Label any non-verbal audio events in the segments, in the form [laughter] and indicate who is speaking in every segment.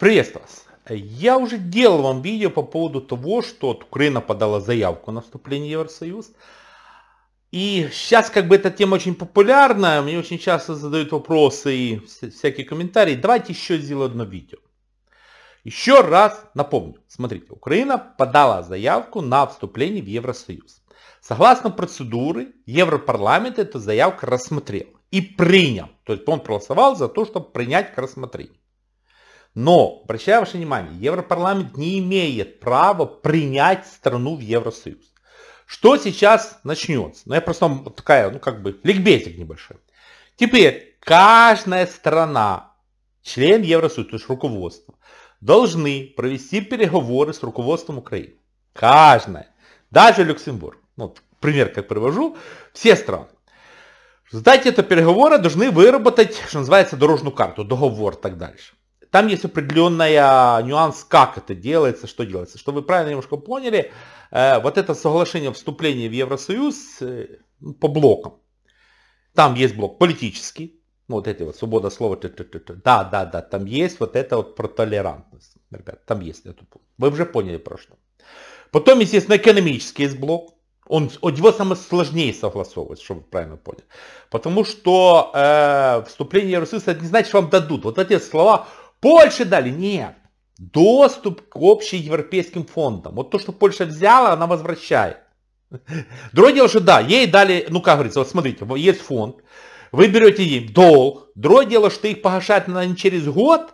Speaker 1: Приветствую вас! Я уже делал вам видео по поводу того, что Украина подала заявку на вступление в Евросоюз. И сейчас как бы эта тема очень популярна, мне очень часто задают вопросы и всякие комментарии. Давайте еще сделаю одно видео. Еще раз напомню. Смотрите, Украина подала заявку на вступление в Евросоюз. Согласно процедуры, Европарламент эту заявку рассмотрел и принял. То есть он проголосовал за то, чтобы принять к рассмотрению. Но, обращаю ваше внимание, Европарламент не имеет права принять страну в Евросоюз. Что сейчас начнется? Ну, я просто вот такая, ну, как бы, ликбезик небольшой. Теперь, каждая страна, член Евросоюза, то есть руководство, должны провести переговоры с руководством Украины. Каждая. Даже Люксембург. Ну, вот пример, как привожу. Все страны. В результате этого переговора должны выработать, что называется, дорожную карту, договор и так дальше. Там есть определенная нюанс, как это делается, что делается. Чтобы вы правильно немножко поняли, э, вот это соглашение вступления в Евросоюз э, по блокам. Там есть блок политический, ну, вот эти вот свобода слова, т -т -т да, да, да, там есть вот это вот про толерантность, ребят, там есть, это, вы уже поняли про что. Потом, естественно, экономический есть блок, он, его самое сложнее согласовывать, чтобы вы правильно поняли. Потому что э, вступление в Евросоюз, это не значит, что вам дадут. Вот эти слова Польше дали? Нет. Доступ к общим европейским фондам. Вот то, что Польша взяла, она возвращает. Другое дело, что да, ей дали, ну как говорится, вот смотрите, есть фонд, вы берете им долг, другое дело, что их погашать надо не через год,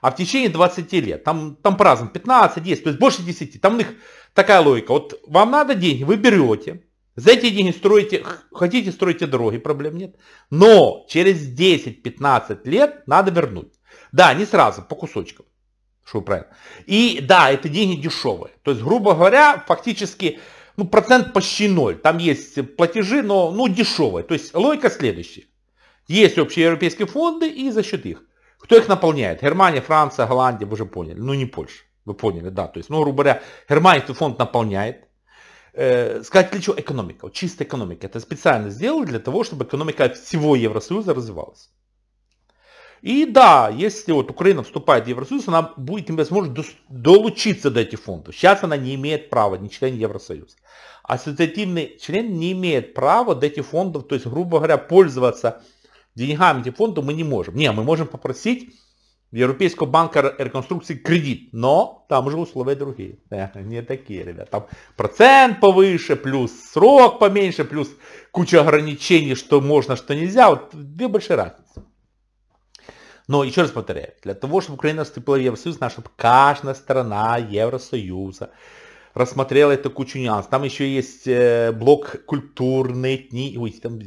Speaker 1: а в течение 20 лет. Там, там по-разному, 15, 10, то есть больше 10. Там у них такая логика. Вот вам надо деньги, вы берете, за эти деньги строите, хотите строите дороги, проблем нет. Но через 10-15 лет надо вернуть. Да, не сразу, по кусочкам. Что вы правильно. И да, это деньги дешевые. То есть, грубо говоря, фактически ну, процент почти ноль. Там есть платежи, но ну, дешевые. То есть логика следующая. Есть общие европейские фонды и за счет их. Кто их наполняет? Германия, Франция, Голландия, вы уже поняли. Ну не Польша. Вы поняли, да. То есть, ну, грубо говоря, Германия этот фонд наполняет. Э, сказать для чего экономика? чистая экономика. Это специально сделали для того, чтобы экономика всего Евросоюза развивалась. И да, если вот Украина вступает в Евросоюз, она будет иметь возможность долучиться до этих фондов. Сейчас она не имеет права, не член Евросоюза. Ассоциативный член не имеет права до этих фондов, то есть, грубо говоря, пользоваться деньгами этих фондов мы не можем. Не, мы можем попросить Европейского банка реконструкции кредит, но там уже условия другие. Не такие, ребят. Там процент повыше, плюс срок поменьше, плюс куча ограничений, что можно, что нельзя. Вот две большие разницы. Но еще раз повторяю, для того, чтобы Украина вступила в Евросоюз, чтобы каждая страна Евросоюза рассмотрела эту кучу нюансов. Там еще есть э, блок культурные дни. Ой, там...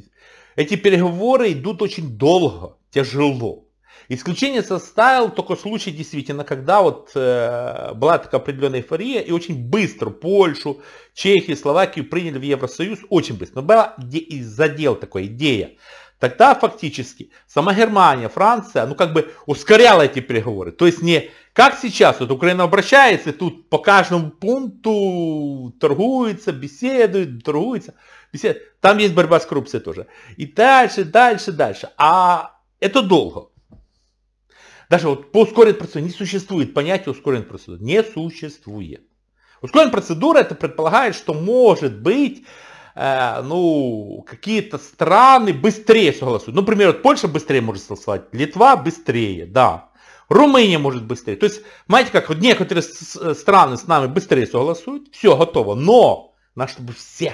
Speaker 1: Эти переговоры идут очень долго, тяжело. Исключение составил только случай действительно, когда вот э, была такая определенная эйфория, и очень быстро Польшу, Чехию, Словакию приняли в Евросоюз, очень быстро. Но была задел такая идея. Тогда фактически сама Германия, Франция, ну как бы ускоряла эти переговоры. То есть не как сейчас, вот Украина обращается, тут по каждому пункту торгуется, беседует, торгуется, беседует. Там есть борьба с коррупцией тоже. И дальше, дальше, дальше. А это долго. Даже вот по ускоренной процедуре не существует понятия ускоренной процедуры. Не существует. Ускоренная процедура это предполагает, что может быть э, ну, какие-то страны быстрее согласуют. Ну, например, вот Польша быстрее может согласовать, Литва быстрее, да. Румыния может быстрее. То есть, знаете как, вот некоторые страны с нами быстрее согласуют, все готово, но на чтобы все.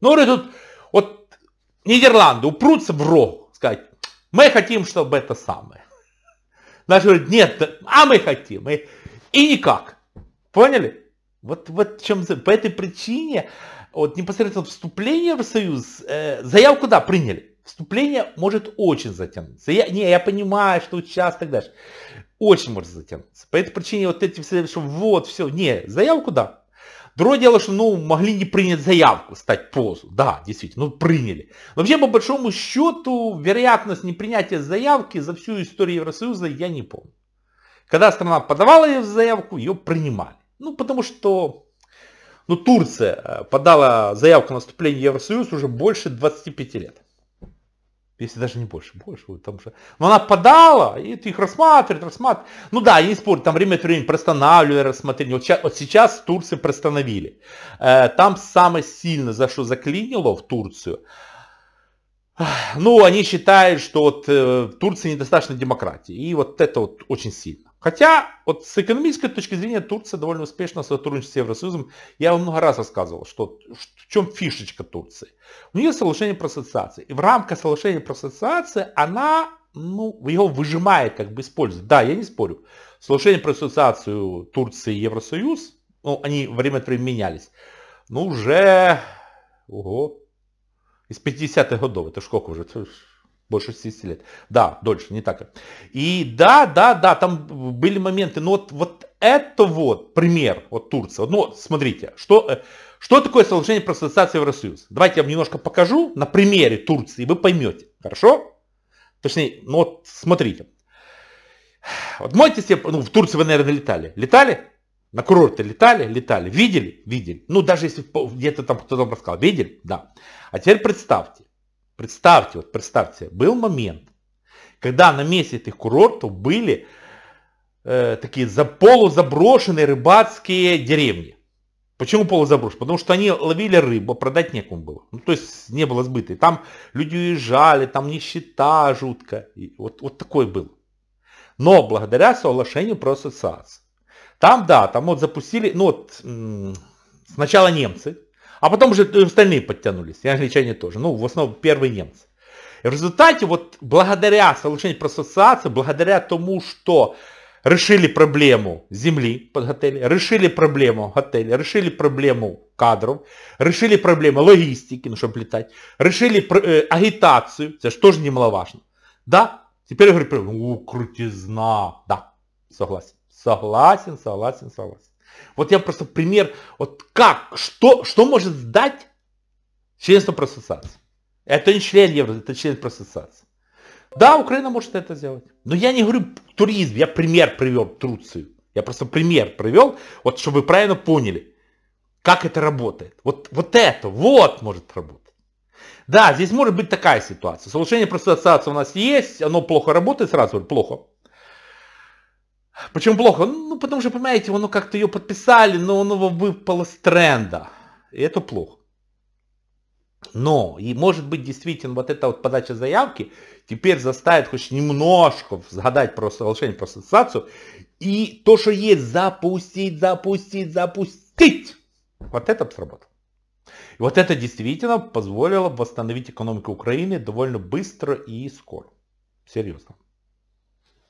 Speaker 1: Ну, говорит, вот, вот Нидерланды упрутся в рог, сказать, мы хотим, чтобы это самое. Наши говорят, нет, а мы хотим. И, и никак. Поняли? Вот, вот в чем... По этой причине вот непосредственно вступление в Союз, э, заявку, да, приняли. Вступление может очень затянуться. Я, не, я понимаю, что сейчас так дальше. Очень может затянуться. По этой причине вот эти все, что вот, все, не, заявку, да. Другое дело, что, ну, могли не принять заявку, стать позу. Да, действительно, ну, приняли. вообще, по большому счету, вероятность непринятия заявки за всю историю Евросоюза я не помню. Когда страна подавала ее заявку, ее принимали. Ну, потому что ну, Турция э, подала заявку на вступление в Евросоюз уже больше 25 лет. Если даже не больше, больше, потому что, Но она подала, и ты их рассматривает, рассматривает. Ну да, они спорят, там время от времени простанавливали рассмотрение. Вот сейчас, вот сейчас Турцию простановили. Э, там самое сильное, за что заклинило в Турцию, ну, они считают, что вот, э, в Турции недостаточно демократии. И вот это вот очень сильно. Хотя, вот с экономической точки зрения, Турция довольно успешно сотрудничает с Евросоюзом. Я вам много раз рассказывал, что, в чем фишечка Турции. У нее соглашение про ассоциации. И в рамках соглашения про ассоциации она ну, его выжимает, как бы использует. Да, я не спорю. Соглашение про ассоциацию Турции и Евросоюз, ну, они время от времени менялись, ну, уже, ого, из 50-х годов, это сколько уже, больше 60 лет. Да, дольше, не так. И да, да, да, там были моменты, но вот, вот это вот пример, вот Турция. Но ну, смотрите, что, э, что такое соглашение про ассоциацию Евросоюз? Давайте я вам немножко покажу на примере Турции, вы поймете. Хорошо? Точнее, ну вот смотрите. Вот можете себе, ну в Турции вы, наверное, летали. Летали? На курорты летали? Летали. Видели? Видели. Ну даже если где-то там кто-то вам рассказал. Видели? Да. А теперь представьте. Представьте, вот представьте, был момент, когда на месте этих курортов были э, такие за полузаброшенные рыбацкие деревни. Почему полузаброшенные? Потому что они ловили рыбу, а продать некому было. Ну, то есть не было сбыта. И там люди уезжали, там нищета жуткая. вот, вот такой был. Но благодаря соглашению про ассоциацию. Там, да, там вот запустили, ну вот сначала немцы, а потом уже остальные подтянулись, и англичане тоже. Ну, в основном первые немцы. И в результате, вот благодаря соглашению про ассоциацию, благодаря тому, что решили проблему земли под отель, решили проблему отеля, решили проблему кадров, решили проблему логистики, ну, чтобы летать, решили э, агитацию, это же тоже немаловажно. Да, теперь я говорю, ну крутизна, да, согласен, согласен, согласен, согласен. Вот я просто пример, вот как, что, что может сдать членство про Это не член евро, это член про Да, Украина может это сделать. Но я не говорю туризм, я пример привел Турцию. Я просто пример привел, вот чтобы вы правильно поняли, как это работает. Вот, вот это, вот может работать. Да, здесь может быть такая ситуация. Соглашение про у нас есть, оно плохо работает, сразу плохо. Почему плохо? Ну, ну, потому что, понимаете, оно как-то ее подписали, но оно выпало с тренда. И это плохо. Но, и может быть действительно вот эта вот подача заявки теперь заставит хоть немножко загадать просто волшебник про ассоциацию. И то, что есть, запустить, запустить, запустить. Вот это сработало. И вот это действительно позволило восстановить экономику Украины довольно быстро и скоро. Серьезно.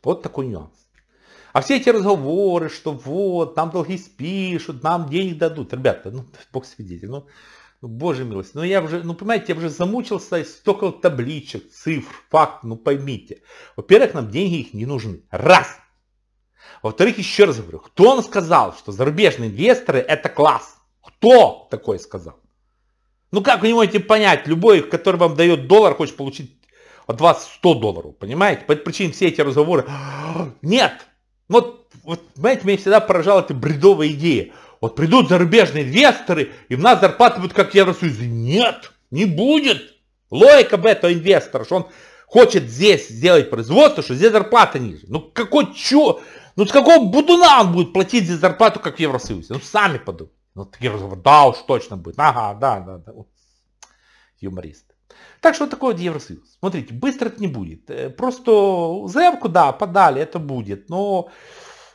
Speaker 1: Вот такой нюанс. А все эти разговоры, что вот, нам долги спишут, нам денег дадут. Ребята, ну, бог свидетель, ну, ну боже милость. Ну, я уже, ну, понимаете, я уже замучился, столько табличек, цифр, факт, ну, поймите. Во-первых, нам деньги их не нужны. Раз. Во-вторых, еще раз говорю, кто он сказал, что зарубежные инвесторы это класс? Кто такой сказал? Ну как вы не можете понять, любой, который вам дает доллар, хочет получить от вас 100 долларов, понимаете? По причине все эти разговоры, [gasps] нет, вот, вот, понимаете, меня всегда поражала эта бредовая идея. Вот придут зарубежные инвесторы, и в нас зарплаты будут как в Евросоюзе. Нет, не будет. Логика бы этого инвестора, что он хочет здесь сделать производство, что здесь зарплата ниже. Ну какой чё? Ну с какого будуна он будет платить здесь зарплату, как в Евросоюзе? Ну сами подумайте. Ну, такие разговоры, да уж точно будет. Ага, да, да, да. Юморист. Так что вот такой вот Евросоюз. Смотрите, быстро это не будет. Э, просто заявку, да, подали, это будет, но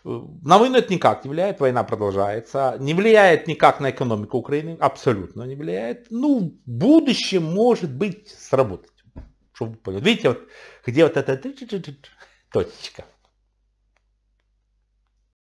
Speaker 1: э, на войну это никак не влияет, война продолжается, не влияет никак на экономику Украины, абсолютно не влияет. Ну, будущее может быть, сработать. Чтобы вы поняли. Видите, вот, где вот эта точечка.